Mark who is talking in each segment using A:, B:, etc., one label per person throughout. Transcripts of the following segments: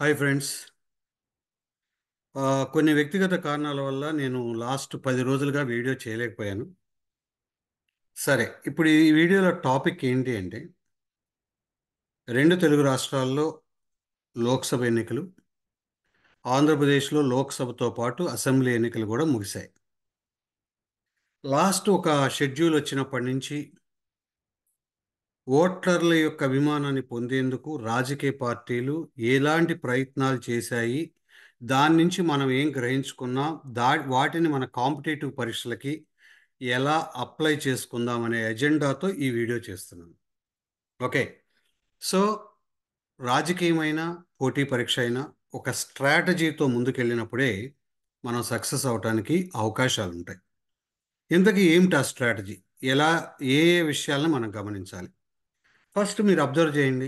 A: hi friends కొన్ని వ్యక్తిగత కారణాల వల్ల నేను లాస్ట్ పది రోజులుగా వీడియో చేయలేకపోయాను సరే ఇప్పుడు ఈ వీడియోలో టాపిక్ ఏంటి అంటే రెండు తెలుగు రాష్ట్రాల్లో లోక్సభ ఎన్నికలు ఆంధ్రప్రదేశ్లో లోక్సభతో పాటు అసెంబ్లీ ఎన్నికలు కూడా ముగిశాయి లాస్ట్ ఒక షెడ్యూల్ వచ్చినప్పటి నుంచి ఓటర్ల యొక్క అభిమానాన్ని పొందేందుకు రాజకీయ పార్టీలు ఎలాంటి ప్రయత్నాలు చేశాయి దాని నుంచి మనం ఏం గ్రహించుకున్నాం దా వాటిని మన కాంపిటేటివ్ పరీక్షలకి ఎలా అప్లై చేసుకుందాం అనే ఎజెండాతో ఈ వీడియో చేస్తున్నాను ఓకే సో రాజకీయమైన పోటీ పరీక్ష అయినా ఒక స్ట్రాటజీతో ముందుకెళ్ళినప్పుడే మనం సక్సెస్ అవటానికి అవకాశాలు ఉంటాయి ఇంతకీ ఏమిటి ఆ స్ట్రాటజీ ఎలా ఏ ఏ విషయాలను మనం గమనించాలి ఫస్ట్ మీరు అబ్జర్వ్ చేయండి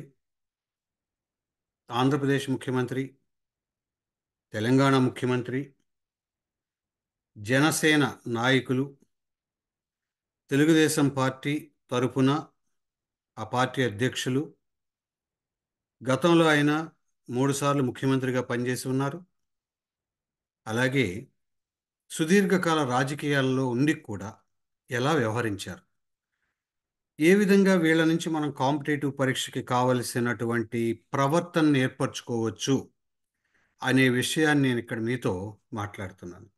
A: ఆంధ్రప్రదేశ్ ముఖ్యమంత్రి తెలంగాణ ముఖ్యమంత్రి జనసేన నాయకులు తెలుగుదేశం పార్టీ తరపున ఆ పార్టీ అధ్యక్షులు గతంలో ఆయన మూడుసార్లు ముఖ్యమంత్రిగా పనిచేసి ఉన్నారు అలాగే సుదీర్ఘకాల రాజకీయాల్లో ఉండి కూడా ఎలా వ్యవహరించారు ఏ విధంగా వీళ్ళ నుంచి మనం కాంపిటేటివ్ పరీక్షకి కావలసినటువంటి ప్రవర్తన ఏర్పరచుకోవచ్చు అనే విషయాన్ని నేను ఇక్కడ మీతో మాట్లాడుతున్నాను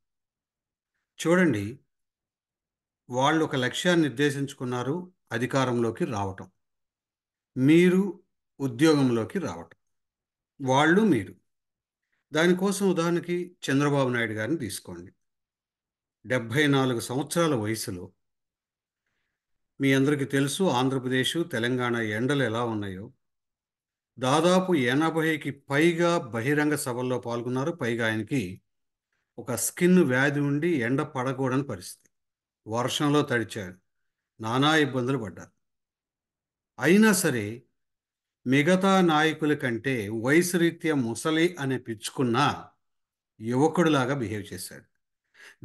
A: చూడండి వాళ్ళు ఒక లక్ష్యాన్ని నిర్దేశించుకున్నారు అధికారంలోకి రావటం మీరు ఉద్యోగంలోకి రావటం వాళ్ళు మీరు దానికోసం ఉదాహరణకి చంద్రబాబు నాయుడు గారిని తీసుకోండి డెబ్భై నాలుగు సంవత్సరాల వయసులో మీ అందరికీ తెలుసు ఆంధ్రప్రదేశ్ తెలంగాణ ఎండలు ఎలా ఉన్నాయో దాదాపు ఎనభైకి పైగా బహిరంగ సభల్లో పాల్గొన్నారు పైగా ఆయనకి ఒక స్కిన్ వ్యాధి ఉండి ఎండ పడకూడని పరిస్థితి వర్షంలో తడిచారు నానా ఇబ్బందులు పడ్డారు అయినా సరే మిగతా నాయకుల కంటే వయసు రీత్యా ముసలి అనే పిచ్చుకున్న యువకుడిలాగా బిహేవ్ చేశాడు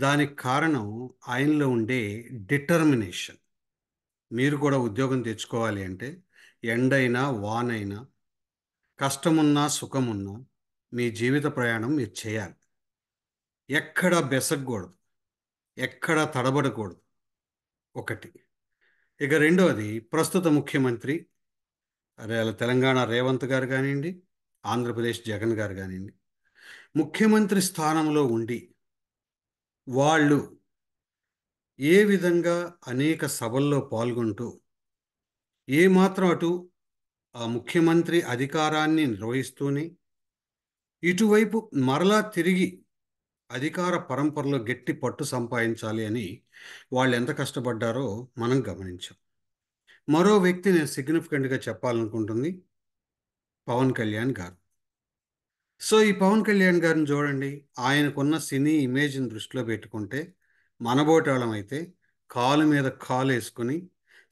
A: దానికి కారణం ఆయనలో ఉండే డిటర్మినేషన్ మీరు కూడా ఉద్యోగం తెచ్చుకోవాలి అంటే ఎండైనా వానైనా కష్టమున్నా సుఖమున్నా మీ జీవిత ప్రయాణం మీరు చేయాలి ఎక్కడ బెసగకూడదు ఎక్కడ తడబడకూడదు ఒకటి ఇక రెండవది ప్రస్తుత ముఖ్యమంత్రి తెలంగాణ రేవంత్ గారు కానివ్వండి ఆంధ్రప్రదేశ్ జగన్ గారు కానివ్వండి ముఖ్యమంత్రి స్థానంలో ఉండి వాళ్ళు ఏ విధంగా అనేక సభల్లో పాల్గొంటూ ఏమాత్రం అటు ఆ ముఖ్యమంత్రి అధికారాన్ని నిర్వహిస్తూనే ఇటువైపు మరలా తిరిగి అధికార పరంపరలో గట్టి పట్టు సంపాదించాలి అని వాళ్ళు ఎంత కష్టపడ్డారో మనం గమనించాం మరో వ్యక్తి నేను సిగ్నిఫికెంట్గా చెప్పాలనుకుంటుంది పవన్ కళ్యాణ్ గారు సో ఈ పవన్ కళ్యాణ్ గారిని చూడండి ఆయనకున్న సినీ ఇమేజ్ని దృష్టిలో పెట్టుకుంటే మనబోటి వాళ్ళమైతే కాలు మీద కాలు వేసుకుని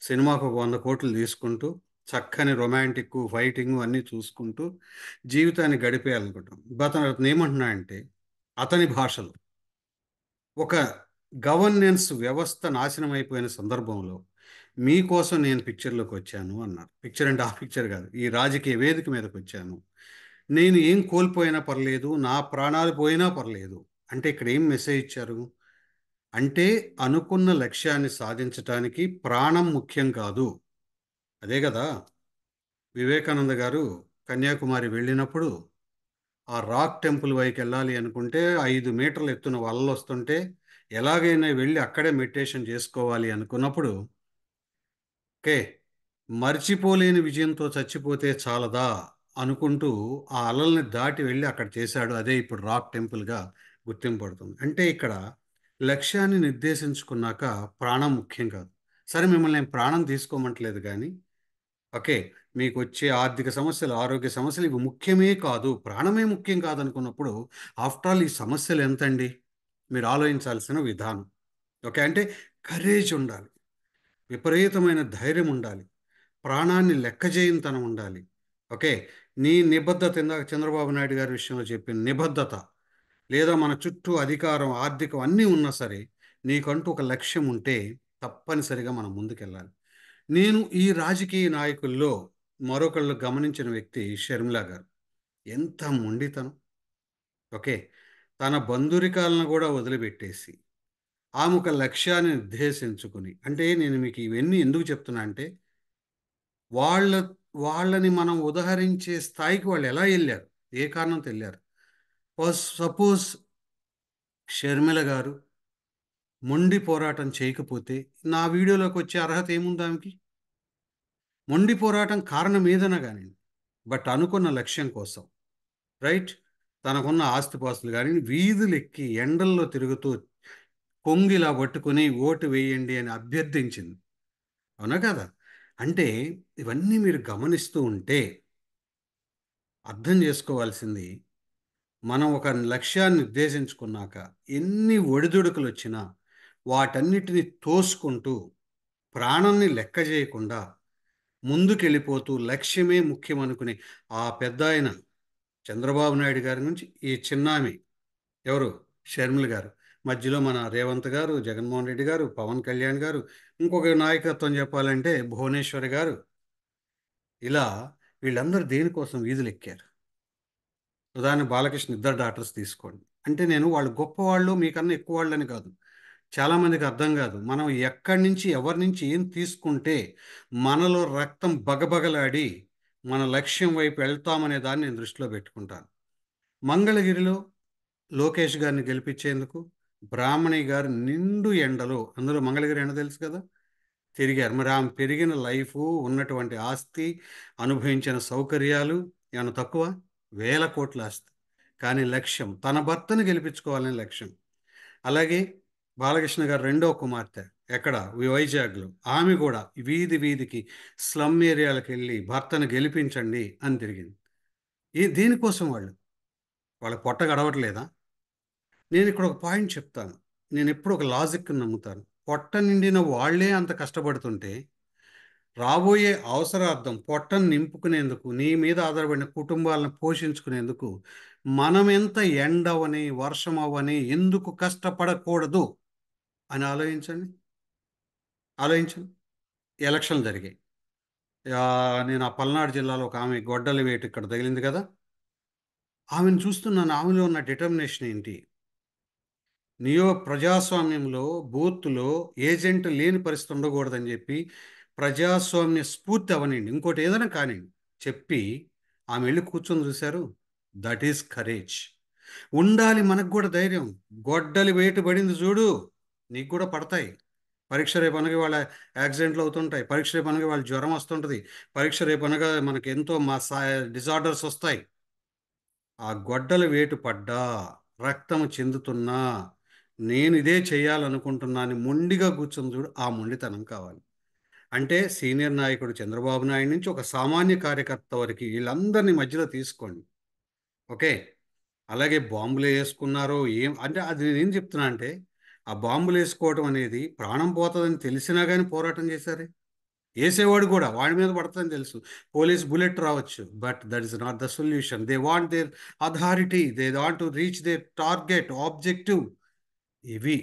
A: సినిమాకు ఒక వంద కోట్లు తీసుకుంటూ చక్కని రొమాంటిక్ ఫైటింగ్ అన్నీ చూసుకుంటూ జీవితాన్ని గడిపేయాలనుకుంటాం అతను అతను ఏమంటున్నా అంటే అతని భాషలో ఒక గవర్నెన్స్ వ్యవస్థ నాశనం అయిపోయిన సందర్భంలో మీకోసం నేను పిక్చర్లోకి వచ్చాను అన్నారు పిక్చర్ అంటే ఆ పిక్చర్ కాదు ఈ రాజకీయ వేదిక మీదకి వచ్చాను నేను ఏం కోల్పోయినా పర్లేదు నా ప్రాణాలు పోయినా పర్లేదు అంటే ఇక్కడ ఏం మెసేజ్ ఇచ్చారు అంటే అనుకున్న లక్ష్యాన్ని సాధించటానికి ప్రాణం ముఖ్యం కాదు అదే కదా వివేకానంద గారు కన్యాకుమారి వెళ్ళినప్పుడు ఆ రాక్ టెంపుల్ వైకి వెళ్ళాలి అనుకుంటే ఐదు మీటర్లు ఎత్తున వలలు వస్తుంటే ఎలాగైనా వెళ్ళి అక్కడే మెడిటేషన్ చేసుకోవాలి అనుకున్నప్పుడు ఓకే మర్చిపోలేని విజయంతో చచ్చిపోతే చాలదా అనుకుంటూ ఆ అలల్ని దాటి వెళ్ళి అక్కడ చేశాడు అదే ఇప్పుడు రాక్ టెంపుల్గా గుర్తింపబడుతుంది అంటే ఇక్కడ లక్ష్యాన్ని నిర్దేశించుకున్నాక ప్రాణం ముఖ్యం కాదు సరే మిమ్మల్ని నేను ప్రాణం తీసుకోమంటలేదు కానీ ఓకే మీకు వచ్చే ఆర్థిక సమస్యలు ఆరోగ్య సమస్యలు ఇవి ముఖ్యమే కాదు ప్రాణమే ముఖ్యం కాదనుకున్నప్పుడు ఆఫ్టర్ ఆల్ ఈ సమస్యలు ఎంతండి మీరు ఆలోచించాల్సిన విధానం ఓకే అంటే కరేజ్ ఉండాలి విపరీతమైన ధైర్యం ఉండాలి ప్రాణాన్ని లెక్కజేయంతనం ఉండాలి ఓకే నీ నిబద్ధత ఇందాక చంద్రబాబు నాయుడు గారి విషయంలో చెప్పిన నిబద్ధత లేదా మన చుట్టూ అధికారం ఆర్థికం అన్నీ ఉన్నా సరే నీకంటూ ఒక లక్ష్యం ఉంటే తప్పనిసరిగా మనం ముందుకెళ్ళాలి నేను ఈ రాజకీయ నాయకుల్లో మరొకళ్ళు గమనించిన వ్యక్తి షర్మిలా గారు ఎంత మొండితనం ఓకే తన బంధురికాలను కూడా వదిలిపెట్టేసి ఆమె ఒక లక్ష్యాన్ని నిర్దేశించుకుని అంటే నేను మీకు ఇవన్నీ ఎందుకు చెప్తున్నా అంటే వాళ్ళ వాళ్ళని మనం ఉదహరించే స్థాయికి వాళ్ళు ఎలా వెళ్ళారు ఏ కారణంతో వెళ్ళారు సపోజ్ షర్మిల గారు మొండి పోరాటం చేయకపోతే నా వీడియోలోకి వచ్చే అర్హత ఏముంది ఆమెకి మొండి పోరాటం కారణం ఏదైనా కానీ బట్ అనుకున్న లక్ష్యం కోసం రైట్ తనకున్న ఆస్తిపాస్తులు కానీ వీధులు ఎక్కి ఎండల్లో తిరుగుతూ కొంగిలా పట్టుకుని ఓటు వేయండి అని అభ్యర్థించింది అవునా కదా అంటే ఇవన్నీ మీరు గమనిస్తూ ఉంటే అర్థం చేసుకోవాల్సింది మనం ఒక లక్ష్యాన్ని నిర్దేశించుకున్నాక ఎన్ని ఒడిదుడుకులు వచ్చినా వాటన్నిటిని తోసుకుంటూ ప్రాణాన్ని లెక్క చేయకుండా ముందుకెళ్ళిపోతూ లక్ష్యమే ముఖ్యం అనుకునే ఆ పెద్ద ఆయన చంద్రబాబు నాయుడు గారి నుంచి ఈ చిన్నామి ఎవరు షర్మిల గారు మధ్యలో మన రేవంత్ గారు జగన్మోహన్ రెడ్డి గారు పవన్ కళ్యాణ్ గారు ఇంకొక నాయకత్వం చెప్పాలంటే భువనేశ్వరి గారు ఇలా వీళ్ళందరూ దేనికోసం వీధులు ఎక్కారు ఉదాహరణ బాలకృష్ణ ఇద్దరు డాక్టర్స్ తీసుకోండి అంటే నేను వాళ్ళు గొప్పవాళ్ళు మీకన్నా ఎక్కువ వాళ్ళని కాదు చాలామందికి అర్థం కాదు మనం ఎక్కడి నుంచి ఎవరి నుంచి ఏం తీసుకుంటే మనలో రక్తం బగబగలాడి మన లక్ష్యం వైపు వెళ్తామనే దాన్ని నేను దృష్టిలో పెట్టుకుంటాను మంగళగిరిలో లోకేష్ గారిని గెలిపించేందుకు బ్రాహ్మణి గారు నిండు ఎండలో అందులో మంగళగిరి ఎండ తెలుసు కదా తిరిగారు మరి ఆమె పెరిగిన లైఫ్ ఉన్నటువంటి ఆస్తి అనుభవించిన సౌకర్యాలు ఏమైనా తక్కువ వేల కోట్ల ఆస్తి కానీ లక్ష్యం తన భర్తను గెలిపించుకోవాలనే లక్ష్యం అలాగే బాలకృష్ణ గారు రెండో కుమార్తె ఎక్కడ వైజాగ్లో ఆమె కూడా వీధి వీధికి స్లమ్ ఏరియాలకు వెళ్ళి భర్తను గెలిపించండి అని తిరిగింది ఈ దీనికోసం వాళ్ళు వాళ్ళ పొట్ట గడవట్లేదా నేను ఇక్కడ ఒక పాయింట్ చెప్తాను నేను ఎప్పుడు ఒక లాజిక్ నమ్ముతాను పొట్ట నిండిన వాళ్లే అంత కష్టపడుతుంటే రాబోయే అవసరార్థం పొట్టను నింపుకునేందుకు నీ మీద ఆధారపడిన కుటుంబాలను పోషించుకునేందుకు మనం ఎంత ఎండవని వర్షం అవని ఎందుకు కష్టపడకూడదు అని ఆలోచించండి ఆలోచించండి ఎలక్షన్లు జరిగాయి నేను ఆ పల్నాడు జిల్లాలో ఒక ఆమె గొడ్డలి వేటు ఇక్కడ తగిలింది కదా ఆమెను చూస్తున్నాను ఆమెలో ఉన్న డిటర్మినేషన్ ఏంటి నియో ప్రజాస్వామ్యంలో బూత్లో ఏజెంట్ లేని పరిస్థితి ఉండకూడదని చెప్పి ప్రజాస్వామ్య స్ఫూర్తి అవనండి ఇంకోటి ఏదైనా కానివ్వండి చెప్పి ఆమె వెళ్ళి కూర్చొని చూశారు దట్ ఈస్ కరేజ్ ఉండాలి మనకు కూడా ధైర్యం గొడ్డలి వేటు పడింది చూడు నీకు కూడా పడతాయి పరీక్ష రేపు అనగా వాళ్ళ యాక్సిడెంట్లు అవుతుంటాయి పరీక్ష రేపు అనగా వాళ్ళ జ్వరం వస్తుంటుంది పరీక్ష రేపు అనగా మనకి ఎంతో మా డిజార్డర్స్ వస్తాయి ఆ గొడ్డలు వేటు పడ్డా రక్తం చెందుతున్నా నేను ఇదే చేయాలనుకుంటున్నాను మొండిగా కూర్చొని చూడు ఆ మొండితనం కావాలి అంటే సీనియర్ నాయకుడు చంద్రబాబు నాయుడు నుంచి ఒక సామాన్య కార్యకర్త వరకు వీళ్ళందరినీ మధ్యలో తీసుకోండి ఓకే అలాగే బాంబులు వేసుకున్నారో ఏం అంటే అది నేనేం చెప్తున్నా అంటే ఆ బాంబులు వేసుకోవటం అనేది ప్రాణం పోతుందని తెలిసినా కానీ పోరాటం చేశారే వేసేవాడు కూడా వాడి మీద పడుతుందని తెలుసు పోలీస్ బుల్లెట్ రావచ్చు but that is not the solution they want their authority they want to reach their target objective ఇవి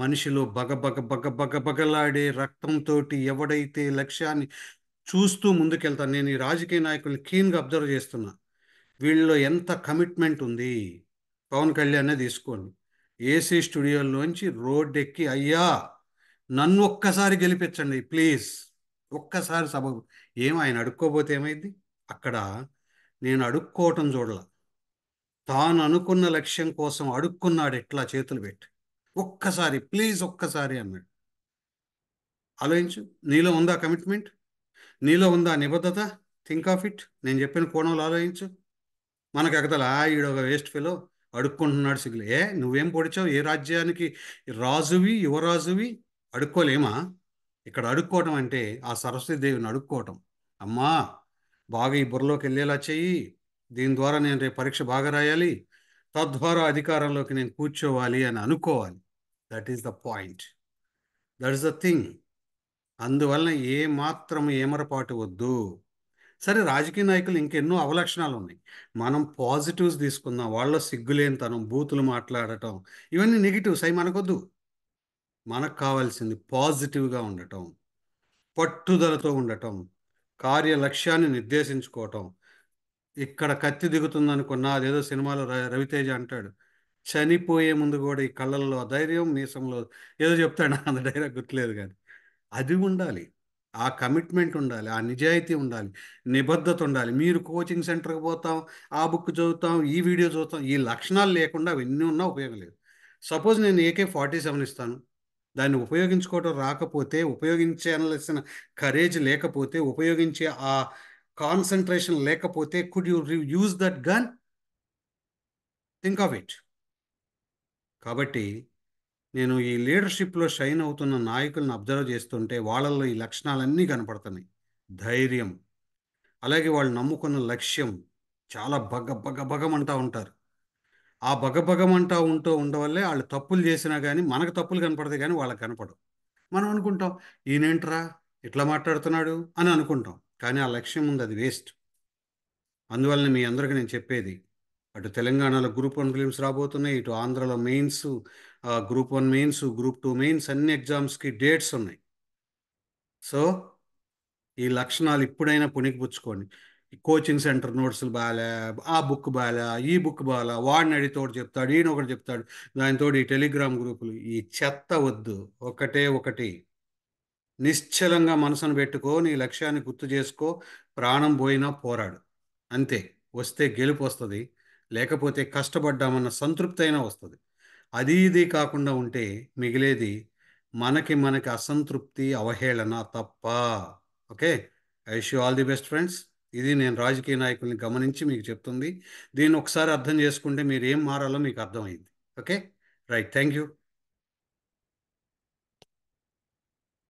A: మనిషిలో బగ బగ బగ బగ బగలాడే రక్తంతో ఎవడైతే లక్ష్యాన్ని చూస్తూ ముందుకెళ్తాను నేను ఈ రాజకీయ నాయకులు క్లీన్గా అబ్జర్వ్ చేస్తున్నా వీళ్ళలో ఎంత కమిట్మెంట్ ఉంది పవన్ కళ్యాణ్ తీసుకోండి ఏసీ స్టూడియోలోంచి రోడ్ ఎక్కి అయ్యా నన్ను ఒక్కసారి గెలిపించండి ప్లీజ్ ఒక్కసారి సభ ఏం ఆయన అడుక్కోబోతే ఏమైంది అక్కడ నేను అడుక్కోవటం చూడాల తాను అనుకున్న లక్ష్యం కోసం అడుక్కున్నాడు ఎట్లా చేతులు పెట్టి ఒక్కసారి ప్లీజ్ ఒక్కసారి అన్నాడు ఆలోచించు నీలో ఉందా కమిట్మెంట్ నీలో ఉందా నిబద్ధత థింక్ ఆఫ్ ఇట్ నేను చెప్పిన కోణంలో ఆలోచించు మనకు ఎగతల ఈడు ఒక వేస్ట్ ఫెలో అడుక్కుంటున్నాడు సిగ్గులు ఏ నువ్వేం పొడిచావు ఏ రాజ్యానికి రాజువి యువరాజువి అడుక్కోలేమా ఇక్కడ అడుక్కోవటం అంటే ఆ సరస్వతి దేవిని అడుక్కోవటం అమ్మా బాగా ఈ బుర్రలోకి వెళ్ళేలా చెయ్యి దీని ద్వారా నేను రేపు పరీక్ష బాగా రాయాలి తద్వారా అధికారంలోకి నేను కూర్చోవాలి అని అనుకోవాలి that is the point that is the thing అందువలన ఏ మాత్రం ఏమరపాటు వద్దు సరే రాజకీయ నాయకులు ఇంకెన్నో అవలక్షణాలు ఉన్నాయి మనం పాజిటివ్స్ తీసుకుందాం వాళ్ళ సిగ్గులేనితనం బూతులు మాట్లాడటం ఇవన్నీ నెగిటివ్స్ అవి మనకొద్దు మనకు కావాల్సింది పాజిటివ్గా ఉండటం పట్టుదలతో ఉండటం కార్యలక్ష్యాన్ని నిర్దేశించుకోవటం ఇక్కడ కత్తి దిగుతుంది అనుకున్నా అదేదో సినిమాలో రవితేజ అంటాడు చనిపోయే ముందు కూడా ఈ కళ్ళల్లో ధైర్యం మీసంలో ఏదో చెప్తాడు అంత డైరెక్ట్ గుర్తులేదు కానీ అది ఉండాలి ఆ కమిట్మెంట్ ఉండాలి ఆ నిజాయితీ ఉండాలి నిబద్ధత ఉండాలి మీరు కోచింగ్ సెంటర్కి పోతాం ఆ బుక్ చదువుతాం ఈ వీడియో చదువుతాం ఈ లక్షణాలు లేకుండా అవన్నీ ఉన్నా ఉపయోగం లేదు సపోజ్ నేను ఏకే ఫార్టీ సెవెన్ ఇస్తాను దాన్ని ఉపయోగించుకోవడం రాకపోతే ఉపయోగించాల్సిన కరేజ్ లేకపోతే ఉపయోగించే ఆ కాన్సన్ట్రేషన్ లేకపోతే could you use that gun think of it కాబట్టి నేను ఈ లీడర్షిప్లో షైన్ అవుతున్న నాయకులను అబ్జర్వ్ చేస్తుంటే వాళ్ళల్లో ఈ లక్షణాలన్నీ కనపడుతున్నాయి ధైర్యం అలాగే వాళ్ళు నమ్ముకున్న లక్ష్యం చాలా బగ బగ బగమంటా ఉంటారు ఆ బగబగమంటా ఉంటూ ఉండవల్లే వాళ్ళు తప్పులు చేసినా కానీ మనకు తప్పులు కనపడతాయి కానీ వాళ్ళకి కనపడవు మనం అనుకుంటాం ఈయనేంట్రా ఇట్లా మాట్లాడుతున్నాడు అని అనుకుంటాం కానీ ఆ లక్ష్యం ఉంది అది వేస్ట్ అందువల్ల మీ అందరికీ నేను చెప్పేది అటు తెలంగాణలో గ్రూప్ వన్ ఫిలిమ్స్ రాబోతున్నాయి ఇటు ఆంధ్రలో mains group one mains group two mains అన్ని ఎగ్జామ్స్కి డేట్స్ ఉన్నాయి సో ఈ లక్షణాలు ఇప్పుడైనా పుణికిపుచ్చుకోండి కోచింగ్ సెంటర్ నోట్స్లు బాలే ఆ బుక్ బాలే ఈ బుక్ బాలా వాడిని అడితో చెప్తాడు ఈయన ఒకటి చెప్తాడు దానితోటి ఈ టెలిగ్రామ్ గ్రూపులు ఈ చెత్త వద్దు ఒకటే ఒకటి నిశ్చలంగా మనసును పెట్టుకో నీ లక్ష్యాన్ని గుర్తు చేసుకో ప్రాణం పోయినా పోరాడు అంతే వస్తే గెలుపు వస్తుంది లేకపోతే కష్టపడ్డామన్న సంతృప్తి అయినా వస్తుంది అది ఇది కాకుండా ఉంటే మిగిలేది మనకి మనకి అసంతృప్తి అవహేళన తప్ప okay I you all the best friends ఇది నేను రాజకీయ నాయకుల్ని గమనించి మీకు చెప్తుంది దీన్ని ఒకసారి అర్థం చేసుకుంటే మీరు ఏం మారాలో మీకు అర్థమైంది ఓకే రైట్ థ్యాంక్ యూ